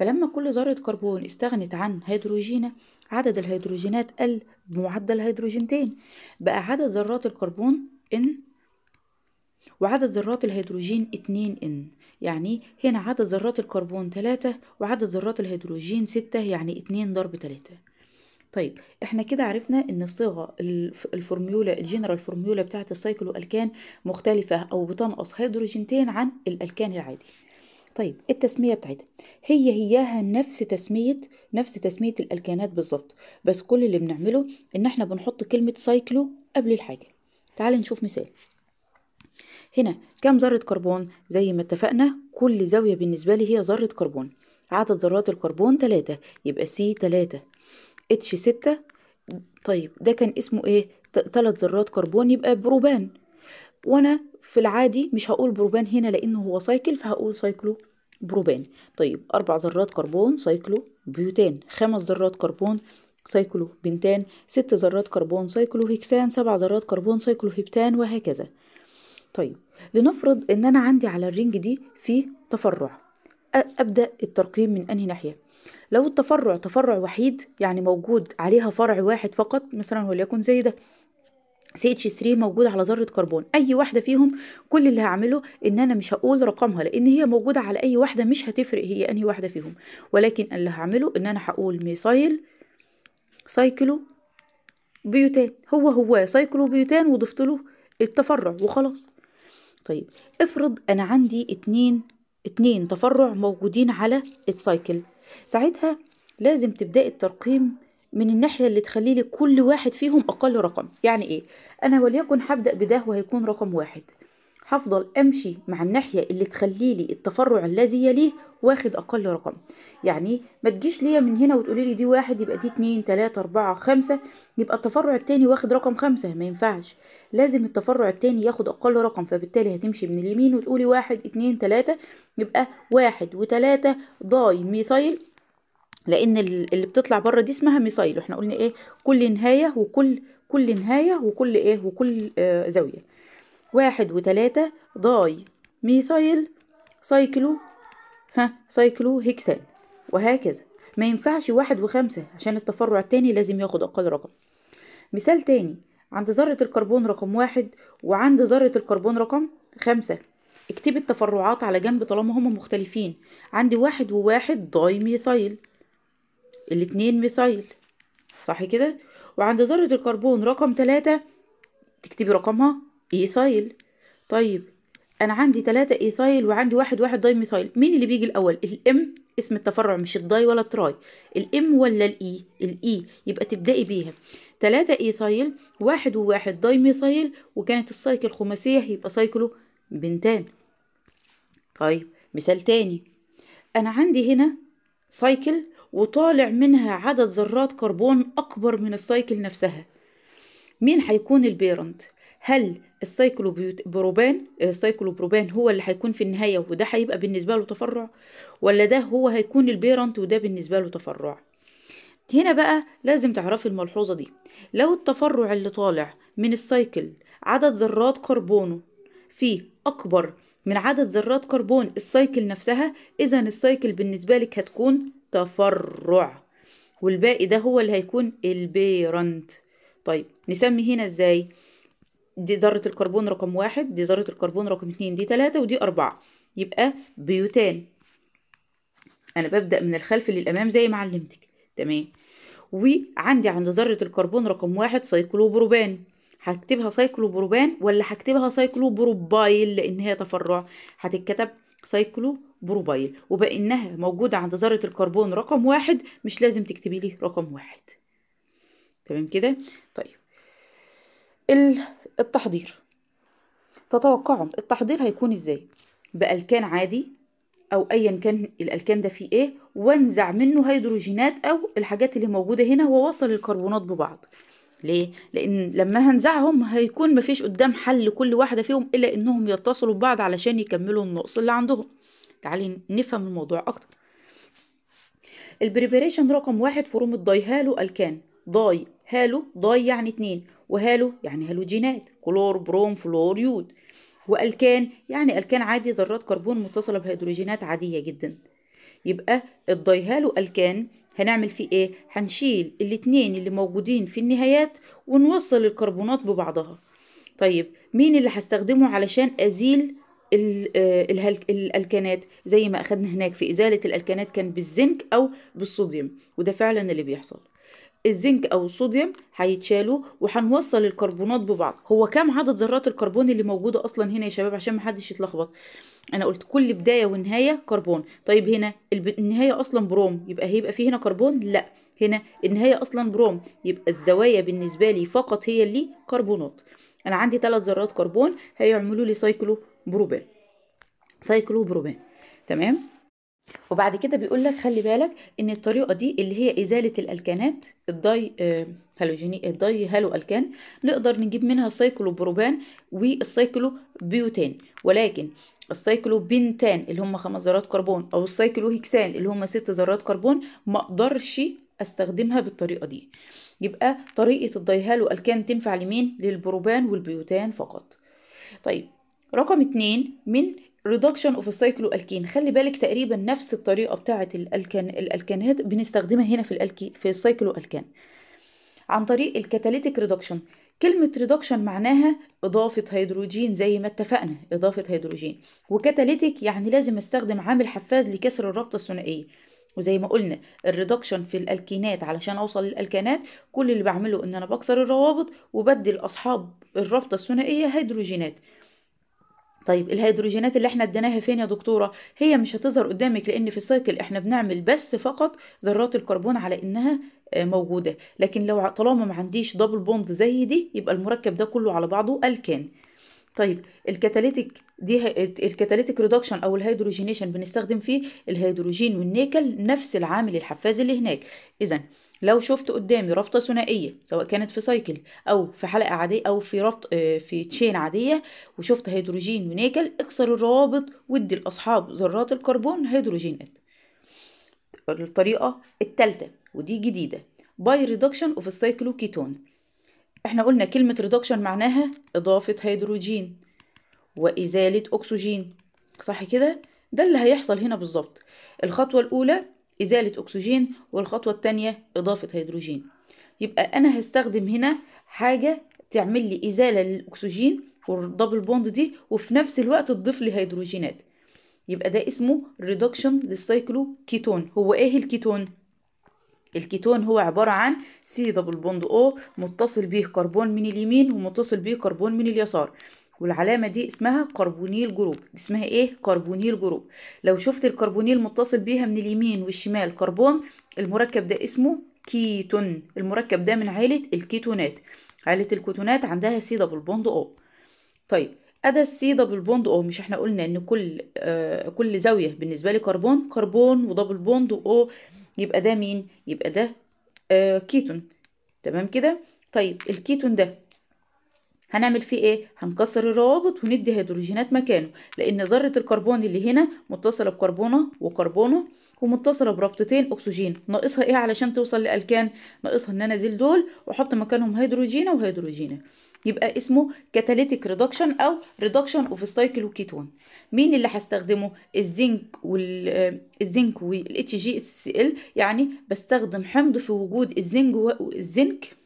فلما كل ذرة كربون استغنت عن هيدروجينة عدد الهيدروجينات قل بمعدل هيدروجينتين بقى عدد ذرات الكربون N وعدد ذرات الهيدروجين 2N يعني هنا عدد ذرات الكربون 3 وعدد ذرات الهيدروجين 6 يعني 2 ضرب 3 طيب احنا كده عرفنا ان الصيغه الفورميولا الجنرال فورميولا بتاعه السايكلو الكان مختلفه او بتنقص هيدروجينتين عن الالكان العادي طيب التسمية بتاعتها هي هياها نفس تسمية نفس تسمية الألكانات بالظبط بس كل اللي بنعمله إن احنا بنحط كلمة سايكلو قبل الحاجة تعال نشوف مثال هنا كم ذرة كربون زي ما اتفقنا كل زاوية بالنسبة لي هي ذرة كربون عدد ذرات الكربون تلاتة يبقى سي تلاتة اتش ستة طيب ده كان اسمه ايه تلات ذرات كربون يبقى بروبان وانا في العادي مش هقول بروبان هنا لانه هو سايكل فهقول سايكلو بروبان طيب اربع ذرات كربون سايكلو بيوتان خمس ذرات كربون سايكلو بنتان ست ذرات كربون سايكلو هكسان سبع ذرات كربون سايكلو هبتان وهكذا طيب لنفرض ان انا عندي على الرنج دي في تفرع ابدا الترقيم من انهي ناحيه لو التفرع تفرع وحيد يعني موجود عليها فرع واحد فقط مثلا وليكن زي ده سي اتش 3 موجوده على ذره كربون اي واحده فيهم كل اللي هعمله ان انا مش هقول رقمها لان هي موجوده على اي واحده مش هتفرق هي انهي واحده فيهم ولكن اللي هعمله ان انا هقول ميثايل سايكلو بيوتان هو هو سايكلو بيوتان وضفت له التفرع وخلاص طيب افرض انا عندي اتنين اتنين تفرع موجودين على السايكل ساعتها لازم تبدأي الترقيم من الناحية اللي تخلي لي كل واحد فيهم أقل رقم يعني إيه؟ أنا وليكن هبدأ بده وهيكون رقم واحد هفضل امشي مع الناحيه اللي تخلي لي التفرع الذي يليه واخد اقل رقم يعني ما تجيش ليا من هنا وتقولي لي دي واحد يبقى دي اتنين تلاتة اربعة خمسة يبقى التفرع التاني واخد رقم خمسة ما ينفعش لازم التفرع التاني ياخد اقل رقم فبالتالي هتمشي من اليمين وتقولي واحد اتنين تلاتة يبقى واحد وتلاتة ضاي ميثايل لان اللي بتطلع بره دي اسمها ميسايل احنا قلنا ايه كل نهايه وكل كل نهايه وكل ايه وكل آه زاويه واحد وتلاتة ضاي ميثايل سايكلو ها سايكلو هيكسان وهكذا ما ينفعش واحد وخمسة عشان التفرع التاني لازم ياخد أقل رقم مثال تاني عند ذرة الكربون رقم واحد وعند ذرة الكربون رقم خمسة اكتب التفرعات على جنب طالما هما مختلفين عندي واحد وواحد ضاي ميثايل الاتنين ميثايل صح كده وعند ذرة الكربون رقم تلاتة تكتبي رقمها ايثايل طيب انا عندي تلاتة ايثايل وعندي واحد واحد داي ميثايل مين اللي بيجي الاول الام اسم التفرع مش الداي ولا التراي الام ولا الاي الاي يبقى تبدأي بيها تلاتة ايثايل واحد وواحد داي ميثايل وكانت السايكل خماسية يبقى سايكله بنتان طيب مثال تاني انا عندي هنا سايكل وطالع منها عدد ذرات كربون أكبر من السايكل نفسها مين هيكون البيرنت هل السايكلوبروبان السايكلوبروبان هو اللي هيكون في النهاية وده هيبقى بالنسبة له تفرع ولا ده هو هيكون البيرنت وده بالنسبة له تفرع هنا بقى لازم تعرفي الملحوظة دي لو التفرع اللي طالع من السايكل عدد ذرات كربونه فيه أكبر من عدد ذرات كربون السايكل نفسها إذا السايكل بالنسبة لك هتكون التفرع والباقي ده هو اللي هيكون البيرنت طيب نسمي هنا ازاي دي ذرة الكربون رقم واحد دي ذرة الكربون رقم اتنين دي تلاتة ودي أربعة يبقى بيوتان أنا ببدأ من الخلف للأمام زي ما علمتك تمام وعندي عند ذرة الكربون رقم واحد سايكلوبروبان هكتبها سايكلوبروبان ولا هكتبها سايكلوبروبايل لأن هي تفرع هتتكتب سايكلوبروبايل بروبايل وبانها إنها موجودة عند ذرة الكربون رقم واحد مش لازم تكتبي لي رقم واحد تمام كده طيب التحضير تتوقعوا التحضير هيكون ازاي بألكان عادي أو أيا كان الألكان ده فيه ايه وانزع منه هيدروجينات أو الحاجات اللي موجودة هنا ووصل الكربونات ببعض ليه؟ لأن لما هنزعهم هيكون مفيش قدام حل كل واحدة فيهم إلا إنهم يتصلوا ببعض علشان يكملوا النقص اللي عندهم تعالي نفهم الموضوع اكتر البريبريشن رقم واحد فروم الضاي هالو الكان داي هالو داي يعني اتنين وهالو يعني هالوجينات كلور بروم فلور يود والكان يعني الكان عادي ذرات كربون متصله بهيدروجينات عاديه جدا يبقى الضاي هالو الكان هنعمل فيه ايه هنشيل الاتنين اللي موجودين في النهايات ونوصل الكربونات ببعضها طيب مين اللي هستخدمه علشان ازيل آه، الالكانات زي ما اخدنا هناك في ازاله الالكانات كان بالزنك او بالصوديوم وده فعلا اللي بيحصل الزنك او الصوديوم هيتشالوا وهنوصل الكربونات ببعض هو كام عدد ذرات الكربون اللي موجوده اصلا هنا يا شباب عشان محدش يتلخبط انا قلت كل بدايه ونهايه كربون طيب هنا النهايه اصلا بروم يبقى هيبقى في هنا كربون لا هنا النهايه اصلا بروم يبقى الزوايا بالنسبه لي فقط هي اللي كربونات انا عندي ثلاث ذرات كربون هيعملوا لي سايكلو بروبان سايكلو تمام وبعد كده بيقول لك خلي بالك ان الطريقه دي اللي هي ازاله الالكانات الداي آه، هالوجيني الداي هالو الكان نقدر نجيب منها سايكلوبروبان بروبان والسايكلو بيوتان ولكن السايكلو بنتان اللي هم خمس ذرات كربون او السايكلو اللي هم ست ذرات كربون ما اقدرش استخدمها بالطريقه دي يبقى طريقه هالو الكان تنفع لمين للبروبان والبيوتان فقط طيب رقم اتنين من ريدكشن اوف السايكلو الكين خلي بالك تقريبا نفس الطريقه بتاعه الالكان الالكانات بنستخدمها هنا في الالكي في السايكلو الكان عن طريق الكاتاليتيك ريدكشن كلمة ريدكشن معناها إضافة هيدروجين زي ما اتفقنا إضافة هيدروجين وكاتاليتيك يعني لازم استخدم عامل حفاز لكسر الرابطة الثنائية وزي ما قلنا الريدكشن في الالكينات علشان اوصل للالكانات كل اللي بعمله ان انا بكسر الروابط وبدل اصحاب الرابطه الثنائيه هيدروجينات طيب الهيدروجينات اللي احنا اديناها فين يا دكتوره هي مش هتظهر قدامك لان في السايكل احنا بنعمل بس فقط ذرات الكربون على انها آه، موجوده لكن لو طالما ما عنديش دبل بوند زي دي يبقى المركب ده كله على بعضه الكان طيب الكتاليتيك دي الكتاليتيك ريدكشن او الهيدروجينيشن بنستخدم فيه الهيدروجين والنيكل نفس العامل الحفاز اللي هناك اذا لو شفت قدامي رابطه ثنائيه سواء كانت في سايكل او في حلقه عاديه او في ربط آه، في تشين عاديه وشفت هيدروجين ونيكل اكسر الروابط وادي لاصحاب ذرات الكربون هيدروجينات الطريقه الثالثه ودي جديده باي ريدكشن اوف السايكلوكيتون احنا قلنا كلمه ريدكشن معناها اضافه هيدروجين وازاله اكسجين صح كده ده اللي هيحصل هنا بالظبط الخطوه الاولى إزالة أكسجين والخطوة التانية إضافة هيدروجين يبقى أنا هستخدم هنا حاجة تعمل لي إزالة للأكسجين والدبل بوند دي وفي نفس الوقت تضيف لي هيدروجينات يبقى ده اسمه ريدكشن للسايكلو كيتون هو ايه الكيتون الكيتون هو عبارة عن سي دبل بوند او متصل بيه كربون من اليمين ومتصل بيه كربون من اليسار والعلامة دي اسمها كربونيل جروب اسمها ايه كربونيل جروب لو شفت الكربونيل متصل بيها من اليمين والشمال كربون المركب ده اسمه كيتون المركب ده من عائلة الكيتونات عائلة الكيتونات عندها سي دبل بوند او طيب أدا السي دبل بوند او مش احنا قلنا ان كل آه كل زاوية بالنسبة لي كربون كربون ودبل بوند او يبقى ده مين يبقى ده آه كيتون تمام كده طيب الكيتون ده هنعمل فيه ايه هنكسر الروابط وندي هيدروجينات مكانه لان ذره الكربون اللي هنا متصله بكربونه وكربونه ومتصله برابطتين اكسجين ناقصها ايه علشان توصل لالكان ناقصها ان انا ازيل دول واحط مكانهم هيدروجينه وهيدروجينه يبقى اسمه كاتاليتيك ريدكشن او ريدكشن اوف سايكل وكيتون مين اللي هستخدمه الزنك والزنك آه، الزنك والاتش جي اس ال يعني بستخدم حمض في وجود الزنك الزنك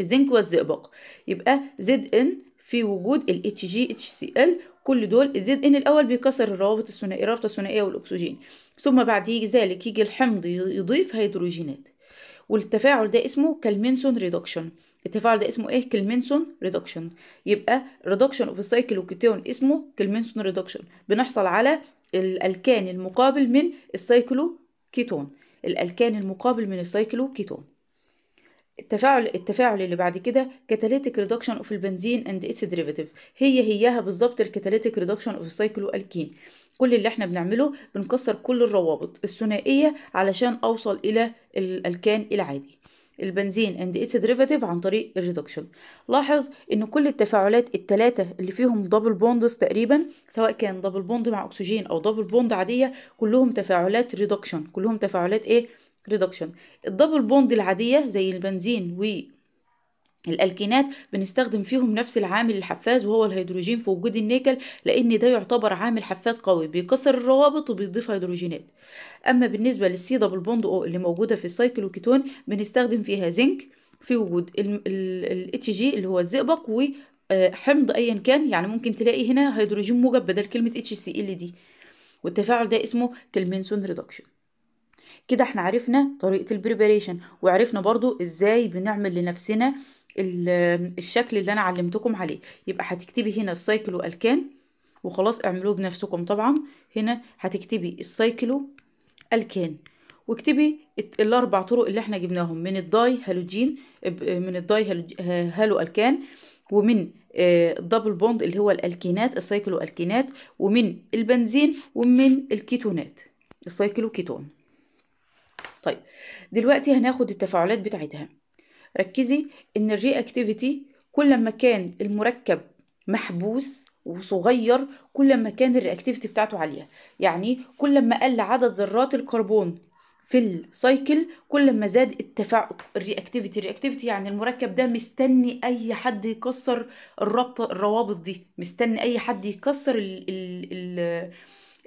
الزنك والزئبق يبقى زد ان في وجود ال اتش جي اتش سي ال كل دول الزد ان الاول بيكسر الروابط الثنائيه الرابطه الثنائيه والاكسجين ثم بعد ذلك يجي الحمض يضيف هيدروجينات والتفاعل ده اسمه كالمنسون ريدكشن التفاعل ده اسمه ايه كالمنسون ريدكشن يبقى ريدكشن اوف السايكلوكيتون اسمه كالمنسون ريدكشن بنحصل على الالكان المقابل من السايكلوكيتون الالكان المقابل من السايكلوكيتون التفاعل التفاعل اللي بعد كده كاتاليتيك ريدكشن اوف البنزين اند اتس ديريفاتيف هي هياها بالظبط الكاتاليتيك ريدكشن اوف السايكلوالكين الكين كل اللي احنا بنعمله بنكسر كل الروابط الثنائيه علشان اوصل الى الالكان العادي البنزين اند اتس ديريفاتيف عن طريق الريدكشن لاحظ ان كل التفاعلات الثلاثه اللي فيهم دبل بوندز تقريبا سواء كان دبل بوند مع اكسجين او دبل بوند عاديه كلهم تفاعلات ريدكشن كلهم تفاعلات ايه ريدكشن الدبل بوند العادية زي البنزين و الالكينات بنستخدم فيهم نفس العامل الحفاز وهو الهيدروجين في وجود النيكل لان ده يعتبر عامل حفاز قوي بيكسر الروابط وبيضيف هيدروجينات اما بالنسبه للسي دبل بوند او اللي موجوده في السايكلوكيتون بنستخدم فيها زنك في وجود الاتش جي اللي هو الزئبق وحمض آه، ايا كان يعني ممكن تلاقي هنا هيدروجين موجب بدل كلمه اتش سي ال دي والتفاعل ده اسمه كلمنسون ريدكشن كده احنا عرفنا طريقة البريباريشن وعرفنا برضو ازاي بنعمل لنفسنا الشكل اللي انا علمتكم عليه يبقى هتكتبي هنا السايكلو الكان وخلاص اعملوه بنفسكم طبعا هنا هتكتبي السايكلو الكان واكتبي الاربع طرق اللي احنا جبناهم من الداي هالوجين من الداي هالو الكان ومن الدبل آه، بوند اللي هو الالكينات السايكلو الكينات ومن البنزين ومن الكيتونات السايكلو كيتون طيب دلوقتي هناخد التفاعلات بتاعتها ركزي ان الري اكتيفيتي كل ما كان المركب محبوس وصغير كل ما كان الرياكتيفيتي بتاعته عاليه يعني كل ما قل عدد ذرات الكربون في السايكل كل ما زاد التفاعل الرياكتيفيتي الرياكتيفيتي يعني المركب ده مستني اي حد يكسر الرابطه الروابط دي مستني اي حد يكسر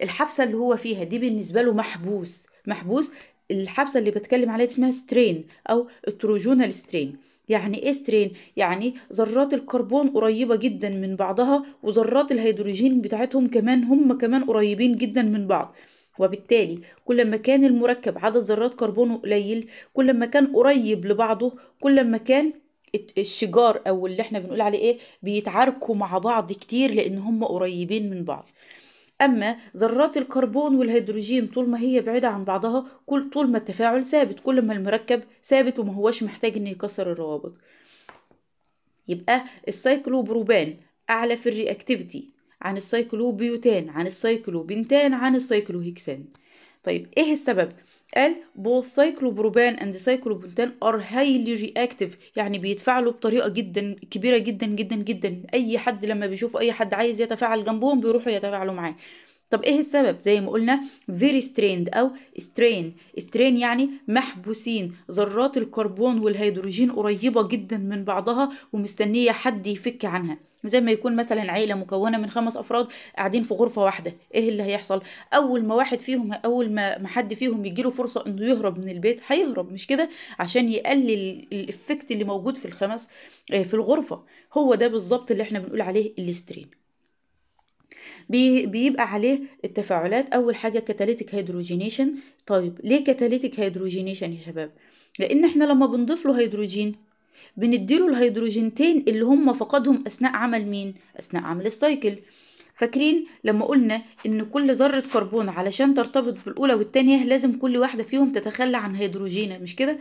الحبسه اللي هو فيها دي بالنسبه له محبوس محبوس الحبسه اللي بتكلم عليها اسمها سترين او التروجونال سترين يعني ايه سترين يعني ذرات الكربون قريبه جدا من بعضها وذرات الهيدروجين بتاعتهم كمان هم كمان قريبين جدا من بعض وبالتالي كل ما كان المركب عدد ذرات كربونه قليل كل ما كان قريب لبعضه كل ما كان الشجار او اللي احنا بنقول عليه ايه بيتعاركوا مع بعض كتير لان هم قريبين من بعض اما ذرات الكربون والهيدروجين طول ما هي بعيده عن بعضها كل طول ما التفاعل ثابت كل ما المركب ثابت وما هوش محتاج انه يكسر الروابط يبقى السايكلوبروبان اعلى في الرياكتيفيتي عن السايكلوبيوتان عن السايكلوبنتان عن السايكلوهيكسان طيب ايه السبب قال both cyclopropane and cyclopentane are highly reactive يعني بيتفاعلوا بطريقه جدا كبيره جدا جدا جدا اي حد لما بيشوفوا اي حد عايز يتفاعل جنبهم بيروحوا يتفاعلوا معاه طب ايه السبب زي ما قلنا very strained او strain strain يعني محبوسين ذرات الكربون والهيدروجين قريبة جدا من بعضها ومستنية حد يفك عنها زي ما يكون مثلا عيله مكونه من خمس افراد قاعدين في غرفه واحده ايه اللي هيحصل اول ما واحد فيهم اول ما حد فيهم يجيله فرصه انه يهرب من البيت هيهرب مش كده عشان يقلل الافكت اللي موجود في الخمس آه، في الغرفه هو ده بالظبط اللي احنا بنقول عليه الاسترين بيبقى عليه التفاعلات اول حاجه كاتاليتيك هيدروجينيشن طيب ليه كاتاليتيك هيدروجينيشن يا شباب لان احنا لما بنضيف له هيدروجين بنديله الهيدروجينتين اللي هم فقدهم اثناء عمل مين اثناء عمل السايكل فاكرين لما قلنا ان كل ذره كربون علشان ترتبط بالاولى والثانيه لازم كل واحده فيهم تتخلى عن هيدروجينها مش كده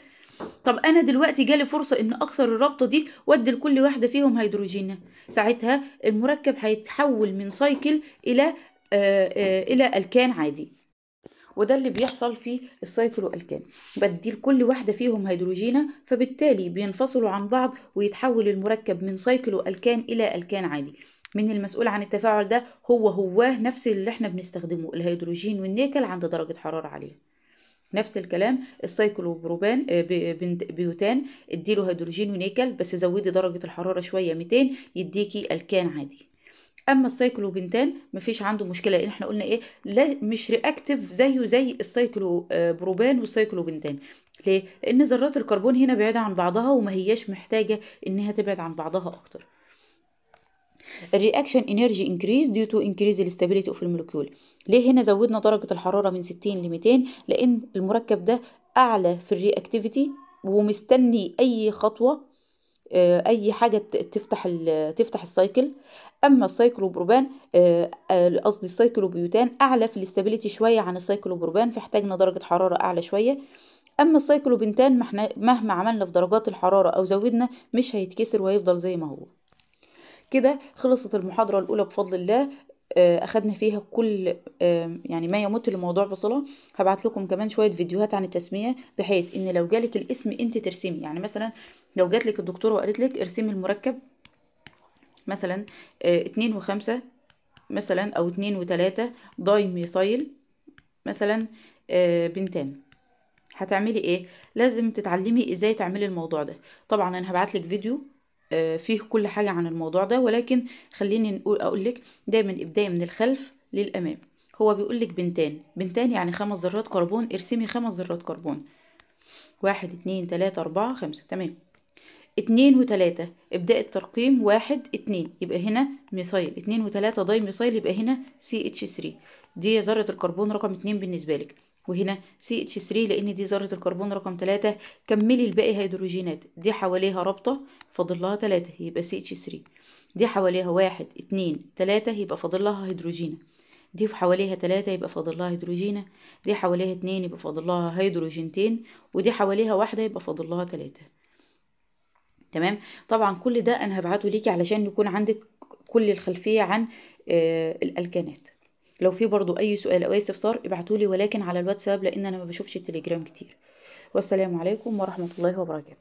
طب انا دلوقتي جالي فرصه ان اكسر الرابطه دي وادي لكل واحده فيهم هيدروجين ساعتها المركب هيتحول من سايكل الى آآ آه، آآ آه، الى الكان عادي وده اللي بيحصل في السايكل والكان بدي لكل واحده فيهم هيدروجينه فبالتالي بينفصلوا عن بعض ويتحول المركب من سايكل والكان الى الكان عادي من المسؤول عن التفاعل ده هو هواه نفس اللي احنا بنستخدمه الهيدروجين والنيكل عند درجه حراره عاليه نفس الكلام السايكلوبروبان آه، بيوتان اديله هيدروجين ونيكل بس زودي درجة الحرارة شوية 200 يديكي الكان عادي اما السايكلوبنتان مفيش عنده مشكله لان احنا قلنا ايه لا مش رياكتيف زيه زي السايكلو بروبان والسايكلوبنتان ليه لان ذرات الكربون هنا بعيده عن بعضها وما هياش محتاجه انها تبعد عن بعضها اكتر الرياكشن انرجي انكريز ديو تو انكريز الاستابيليتي اوف المولكيول ليه هنا زودنا درجه الحراره من 60 ل 200 لان المركب ده اعلى في الرياكتيفيتي ومستني اي خطوه آه، اي حاجه تفتح ال تفتح السايكل اما السايكلوبروبان آه، آه، قصدي السايكلوبيوتان اعلى في الاستابيليتي شويه عن السايكلوبروبان فاحتاجنا درجه حراره اعلى شويه اما السايكلوبنتان مهما عملنا في درجات الحراره او زودنا مش هيتكسر وهيفضل زي ما هو كده خلصت المحاضرة الأولى بفضل الله آه، أخدنا فيها كل آه، يعني ما يمت الموضوع بصلة هبعت لكم كمان شوية فيديوهات عن التسمية بحيث إن لو جالك الاسم أنت ترسمي يعني مثلا لو جات لك الدكتورة وقالت لك ارسمي المركب مثلا آه، اتنين وخمسة مثلا أو اتنين وتلاتة داي ميثايل مثلا بنتان هتعملي ايه لازم تتعلمي ازاي تعملي الموضوع ده طبعا انا هبعتلك فيديو آه، فيه كل حاجة عن الموضوع ده ولكن خليني نقول أقولك دايما ابداي من الخلف للأمام هو بيقولك بنتان بنتان يعني خمس ذرات كربون ارسمي خمس ذرات كربون واحد اتنين تلاتة أربعة خمسة تمام اتنين وتلاتة ابدأ الترقيم واحد اتنين يبقى هنا ميثايل اتنين وتلاتة داي ميثايل يبقى هنا سي اتش 3 دي ذرة الكربون رقم اتنين بالنسبة لك وهنا ch 3 لان دي ذره الكربون رقم 3 كملي الباقي هيدروجينات دي حواليها رابطه فاضل لها 3 يبقى ch 3 دي حواليها 1 2 3 يبقى فاضل لها هيدروجينه دي في حواليها 3 يبقى فاضل لها هيدروجينه دي حواليها 2 يبقى فاضل لها هيدروجينتين ودي حواليها 1 يبقى فاضل لها 3 تمام طبعا كل ده انا هبعته ليكي علشان يكون عندك كل الخلفيه عن آه، الالكانات لو في برضو اي سؤال او اي استفسار ابعتولي ولكن على الواتساب لان انا ما بشوفش التليجرام كتير والسلام عليكم ورحمه الله وبركاته